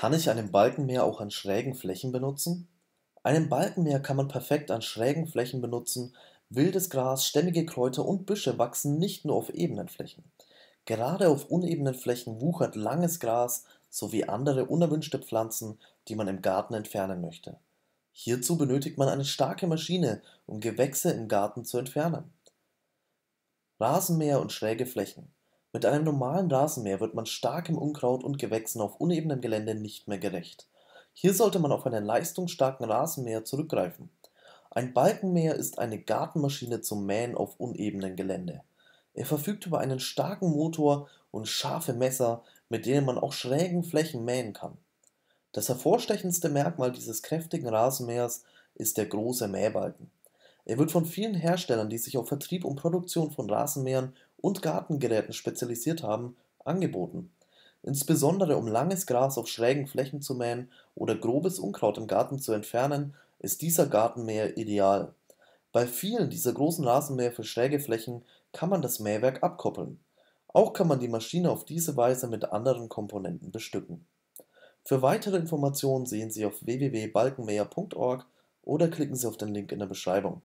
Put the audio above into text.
Kann ich einen Balkenmeer auch an schrägen Flächen benutzen? Einen Balkenmeer kann man perfekt an schrägen Flächen benutzen. Wildes Gras, stämmige Kräuter und Büsche wachsen nicht nur auf ebenen Flächen. Gerade auf unebenen Flächen wuchert langes Gras sowie andere unerwünschte Pflanzen, die man im Garten entfernen möchte. Hierzu benötigt man eine starke Maschine, um Gewächse im Garten zu entfernen. Rasenmäher und schräge Flächen. Mit einem normalen Rasenmäher wird man starkem Unkraut und Gewächsen auf unebenem Gelände nicht mehr gerecht. Hier sollte man auf einen leistungsstarken Rasenmäher zurückgreifen. Ein Balkenmäher ist eine Gartenmaschine zum Mähen auf unebenem Gelände. Er verfügt über einen starken Motor und scharfe Messer, mit denen man auch schrägen Flächen mähen kann. Das hervorstechendste Merkmal dieses kräftigen Rasenmähers ist der große Mähbalken. Er wird von vielen Herstellern, die sich auf Vertrieb und Produktion von Rasenmähern und Gartengeräten spezialisiert haben, angeboten. Insbesondere um langes Gras auf schrägen Flächen zu mähen oder grobes Unkraut im Garten zu entfernen, ist dieser Gartenmäher ideal. Bei vielen dieser großen Rasenmäher für schräge Flächen kann man das Mähwerk abkoppeln. Auch kann man die Maschine auf diese Weise mit anderen Komponenten bestücken. Für weitere Informationen sehen Sie auf www.balkenmäher.org oder klicken Sie auf den Link in der Beschreibung.